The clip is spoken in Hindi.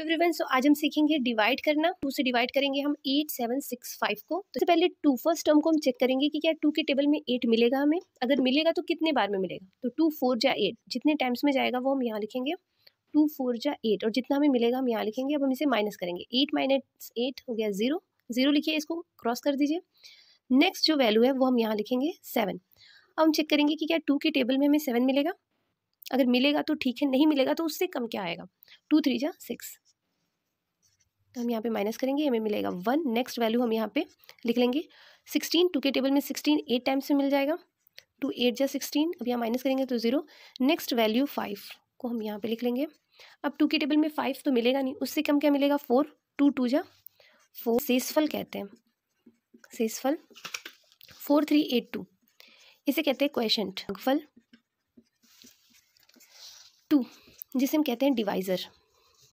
एवरीवन सो आज हम सीखेंगे डिवाइड करना टू से डिवाइड करेंगे हम एट सेवन सिक्स फाइव को तो पहले टू फर्स्ट टर्म को हम चेक करेंगे कि क्या टू के टेबल में एट मिलेगा हमें अगर मिलेगा तो कितने बार में मिलेगा तो टू फोर या एट जितने टाइम्स में जाएगा वो हम यहाँ लिखेंगे टू फोर या एट और जितना हमें मिलेगा हम यहाँ लिखेंगे अब हम इसे माइनस करेंगे एट माइनस एट हो गया जीरो जीरो लिखिए इसको क्रॉस कर दीजिए नेक्स्ट जो वैल्यू है वो हम यहाँ लिखेंगे सेवन अब हम चेक करेंगे कि क्या टू के टेबल में हमें सेवन मिलेगा अगर मिलेगा तो ठीक है नहीं मिलेगा तो उससे कम क्या आएगा टू थ्री जा सिक्स तो हम यहाँ पे माइनस करेंगे हमें मिलेगा वन नेक्स्ट वैल्यू हम यहाँ पे लिख लेंगे सिक्सटीन टू के टेबल में सिक्सटीन एट टाइम्स में मिल जाएगा टू एट या सिक्सटीन अब यहाँ माइनस करेंगे तो ज़ीरो नेक्स्ट वैल्यू फाइव को हम यहाँ पे लिख लेंगे अब टू के टेबल में फाइव तो मिलेगा नहीं उससे कम क्या मिलेगा फोर टू टू या फोर सेसफल कहते हैं सेसफल फोर थ्री एट टू इसे कहते हैं क्वेश्चन फल टू जिसे हम कहते हैं डिवाइज़र